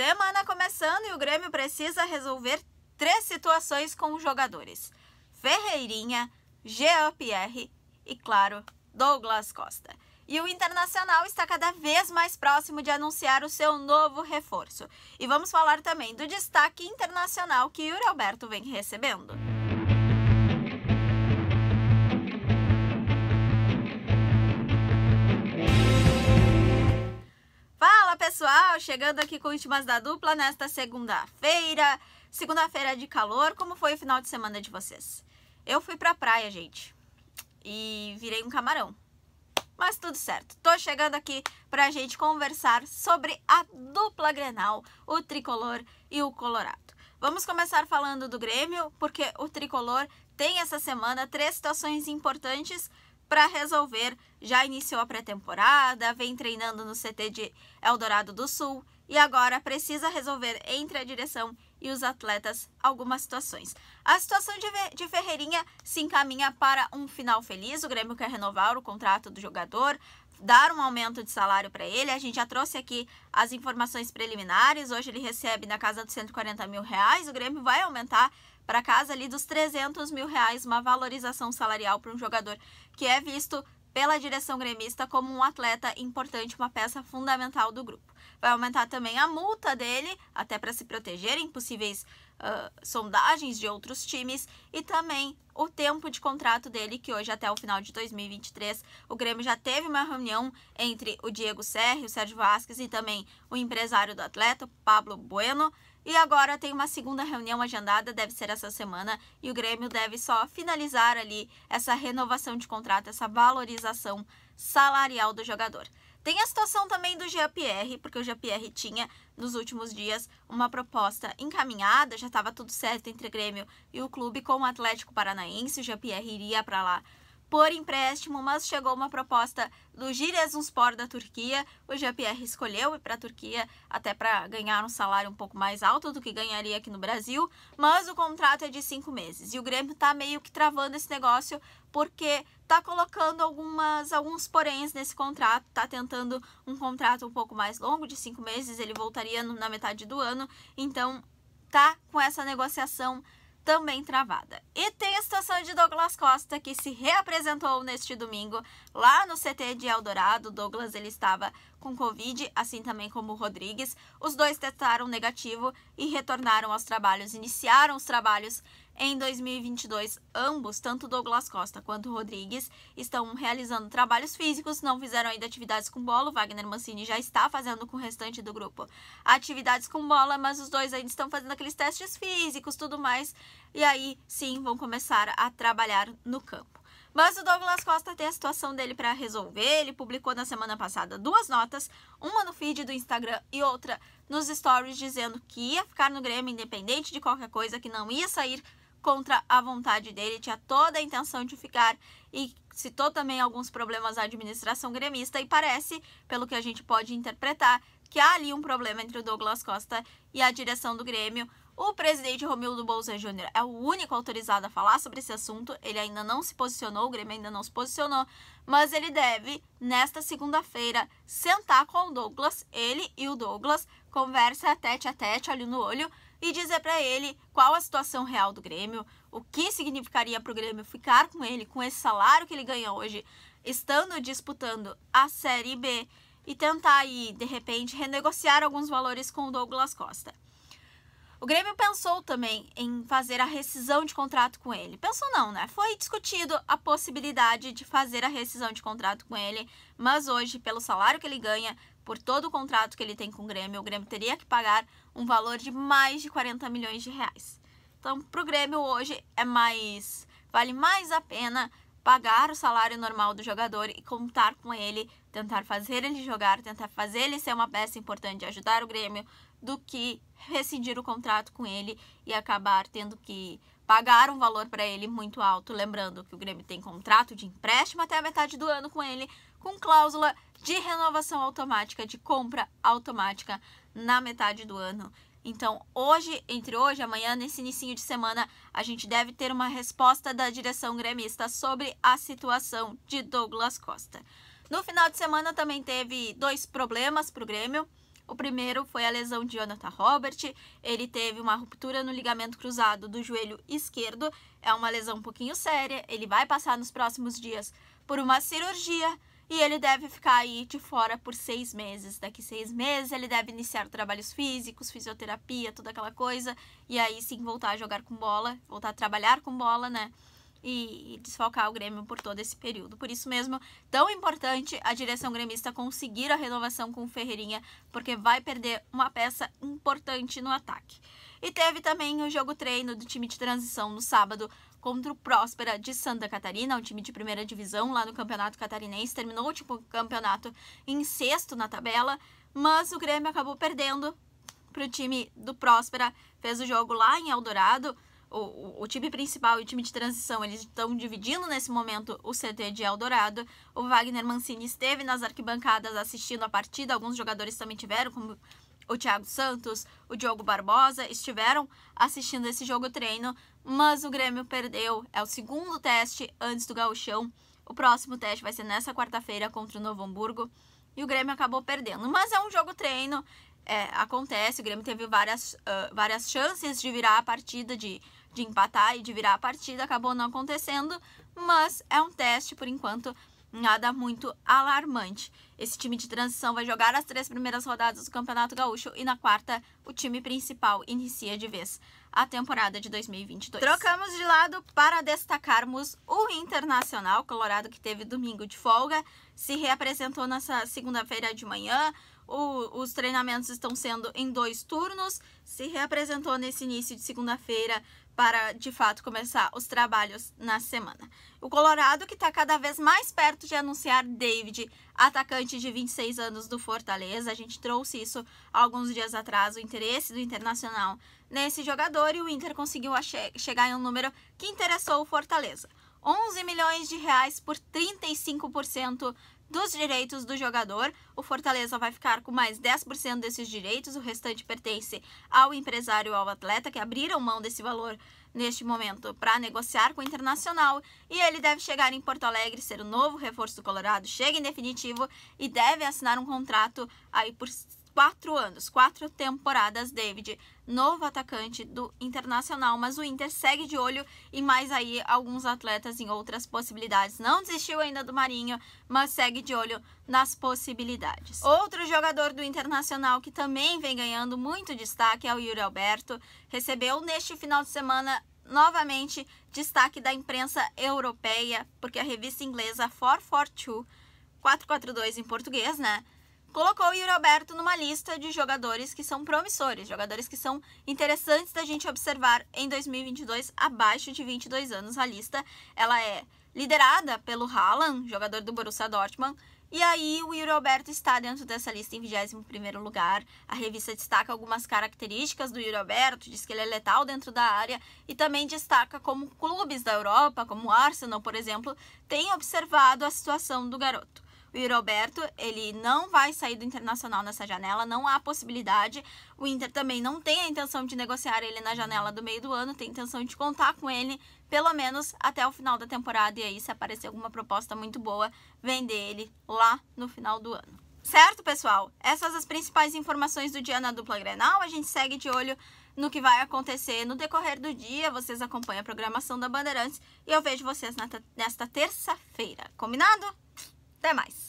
Semana começando e o Grêmio precisa resolver três situações com os jogadores: Ferreirinha, Jean Pierre e, claro, Douglas Costa. E o Internacional está cada vez mais próximo de anunciar o seu novo reforço. E vamos falar também do destaque internacional que Yuri Alberto vem recebendo. pessoal, chegando aqui com Últimas da Dupla nesta segunda-feira. Segunda-feira de calor, como foi o final de semana de vocês? Eu fui pra praia, gente, e virei um camarão. Mas tudo certo. Tô chegando aqui pra gente conversar sobre a dupla Grenal, o tricolor e o colorado. Vamos começar falando do Grêmio, porque o tricolor tem essa semana três situações importantes para resolver. Já iniciou a pré-temporada, vem treinando no CT de Eldorado do Sul e agora precisa resolver entre a direção e os atletas algumas situações. A situação de Ferreirinha se encaminha para um final feliz. O Grêmio quer renovar o contrato do jogador, dar um aumento de salário para ele. A gente já trouxe aqui as informações preliminares. Hoje ele recebe na casa dos 140 mil reais. O Grêmio vai aumentar para casa ali dos 300 mil reais, uma valorização salarial para um jogador que é visto pela direção gremista como um atleta importante, uma peça fundamental do grupo vai aumentar também a multa dele, até para se proteger em possíveis uh, sondagens de outros times, e também o tempo de contrato dele, que hoje até o final de 2023, o Grêmio já teve uma reunião entre o Diego Serri, o Sérgio Vasquez e também o empresário do atleta, Pablo Bueno, e agora tem uma segunda reunião agendada, deve ser essa semana, e o Grêmio deve só finalizar ali essa renovação de contrato, essa valorização salarial do jogador. Tem a situação também do GPR, porque o GPR tinha nos últimos dias uma proposta encaminhada, já estava tudo certo entre Grêmio e o clube com o Atlético Paranaense. O GPR iria para lá por empréstimo, mas chegou uma proposta do Giresunspor da Turquia. O Jean-Pierre escolheu ir para a Turquia até para ganhar um salário um pouco mais alto do que ganharia aqui no Brasil, mas o contrato é de cinco meses e o Grêmio está meio que travando esse negócio porque está colocando algumas alguns poréns nesse contrato, está tentando um contrato um pouco mais longo de cinco meses, ele voltaria na metade do ano, então tá com essa negociação também travada. E tem a situação de Douglas Costa, que se reapresentou neste domingo Lá no CT de Eldorado, Douglas ele estava com Covid, assim também como o Rodrigues. Os dois testaram negativo e retornaram aos trabalhos, iniciaram os trabalhos em 2022. Ambos, tanto Douglas Costa quanto Rodrigues, estão realizando trabalhos físicos, não fizeram ainda atividades com bola. O Wagner Mancini já está fazendo com o restante do grupo atividades com bola, mas os dois ainda estão fazendo aqueles testes físicos, tudo mais. E aí sim vão começar a trabalhar no campo. Mas o Douglas Costa tem a situação dele para resolver. Ele publicou na semana passada duas notas, uma no feed do Instagram e outra nos stories, dizendo que ia ficar no Grêmio independente de qualquer coisa, que não ia sair contra a vontade dele, tinha toda a intenção de ficar e citou também alguns problemas na administração gremista e parece, pelo que a gente pode interpretar, que há ali um problema entre o Douglas Costa e a direção do Grêmio o presidente Romildo Bolsonaro Jr. é o único autorizado a falar sobre esse assunto. Ele ainda não se posicionou, o Grêmio ainda não se posicionou, mas ele deve, nesta segunda-feira, sentar com o Douglas, ele e o Douglas, conversa tete a tete, olho no olho, e dizer para ele qual a situação real do Grêmio, o que significaria para o Grêmio ficar com ele, com esse salário que ele ganha hoje, estando disputando a Série B, e tentar aí, de repente, renegociar alguns valores com o Douglas Costa. O Grêmio pensou também em fazer a rescisão de contrato com ele. Pensou não, né? Foi discutido a possibilidade de fazer a rescisão de contrato com ele, mas hoje, pelo salário que ele ganha, por todo o contrato que ele tem com o Grêmio, o Grêmio teria que pagar um valor de mais de 40 milhões de reais. Então, para o Grêmio hoje é mais vale mais a pena pagar o salário normal do jogador e contar com ele, tentar fazer ele jogar, tentar fazer ele ser uma peça importante, ajudar o Grêmio, do que rescindir o contrato com ele e acabar tendo que pagar um valor para ele muito alto. Lembrando que o Grêmio tem contrato de empréstimo até a metade do ano com ele, com cláusula de renovação automática, de compra automática na metade do ano. Então, hoje, entre hoje e amanhã, nesse início de semana, a gente deve ter uma resposta da direção gremista sobre a situação de Douglas Costa. No final de semana também teve dois problemas para o Grêmio. O primeiro foi a lesão de Jonathan Robert. Ele teve uma ruptura no ligamento cruzado do joelho esquerdo. É uma lesão um pouquinho séria. Ele vai passar nos próximos dias por uma cirurgia e ele deve ficar aí de fora por seis meses. Daqui seis meses ele deve iniciar trabalhos físicos, fisioterapia, toda aquela coisa, e aí sim voltar a jogar com bola, voltar a trabalhar com bola, né? e, e desfalcar o Grêmio por todo esse período. Por isso mesmo, tão importante a direção gremista conseguir a renovação com o Ferreirinha, porque vai perder uma peça importante no ataque. E teve também o jogo treino do time de transição no sábado contra o Próspera de Santa Catarina, um time de primeira divisão lá no Campeonato Catarinense. Terminou tipo, o campeonato em sexto na tabela, mas o Grêmio acabou perdendo para o time do Próspera. Fez o jogo lá em Eldorado, o, o, time principal e o time de transição, eles estão dividindo nesse momento o CT de Eldorado. O Wagner Mancini esteve nas arquibancadas assistindo a partida, alguns jogadores também tiveram, como o Thiago Santos, o Diogo Barbosa, estiveram assistindo esse jogo treino, mas o Grêmio perdeu. É o segundo teste antes do gauchão. O próximo teste vai ser nessa quarta-feira contra o Novo Hamburgo. E o Grêmio acabou perdendo. Mas é um jogo treino, é, acontece. O Grêmio teve várias, uh, várias chances de virar a partida, de de empatar e de virar a partida, acabou não acontecendo, mas é um teste por enquanto nada muito alarmante. Esse time de transição vai jogar as três primeiras rodadas do Campeonato Gaúcho e na quarta o time principal inicia de vez a temporada de 2022. Trocamos de lado para destacarmos o Internacional Colorado que teve domingo de folga, se reapresentou nessa segunda-feira de manhã. O, os treinamentos estão sendo em dois turnos. Se reapresentou nesse início de segunda-feira para de fato começar os trabalhos na semana. O Colorado que está cada vez mais perto de anunciar David, atacante de 26 anos do Fortaleza. A gente trouxe isso alguns dias atrás, o interesse do Internacional nesse jogador e o Inter conseguiu che chegar em um número que interessou o Fortaleza. 11 milhões de reais por 35% dos direitos do jogador. O Fortaleza vai ficar com mais 10% desses direitos, o restante pertence ao empresário ao atleta, que abriram mão desse valor neste momento para negociar com o Internacional. E ele deve chegar em Porto Alegre, ser o novo reforço do Colorado, chega em definitivo e deve assinar um contrato aí por quatro anos, quatro temporadas, David, novo atacante do Internacional, mas o Inter segue de olho e mais aí alguns atletas em outras possibilidades. Não desistiu ainda do Marinho, mas segue de olho nas possibilidades. Outro jogador do Internacional que também vem ganhando muito destaque é o Yuri Alberto, recebeu neste final de semana novamente destaque da imprensa europeia, porque a revista inglesa 442, 442 em português, né? colocou o Yuri Alberto numa lista de jogadores que são promissores, jogadores que são interessantes da gente observar em 2022 abaixo de 22 anos. A lista ela é liderada pelo Haaland, jogador do Borussia Dortmund, e aí o Yuri Alberto está dentro dessa lista em 21º lugar. A revista destaca algumas características do Yuri Alberto, diz que ele é letal dentro da área e também destaca como clubes da Europa, como o Arsenal, por exemplo, têm observado a situação do garoto. O Roberto, ele não vai sair do Internacional nessa janela, não há possibilidade. O Inter também não tem a intenção de negociar ele na janela do meio do ano, tem intenção de contar com ele pelo menos até o final da temporada e aí se aparecer alguma proposta muito boa, vender ele lá no final do ano. Certo, pessoal? Essas as principais informações do dia na dupla Grenal. A gente segue de olho no que vai acontecer no decorrer do dia. Vocês acompanham a programação da Bandeirantes e eu vejo vocês nesta terça-feira. Combinado? Até mais!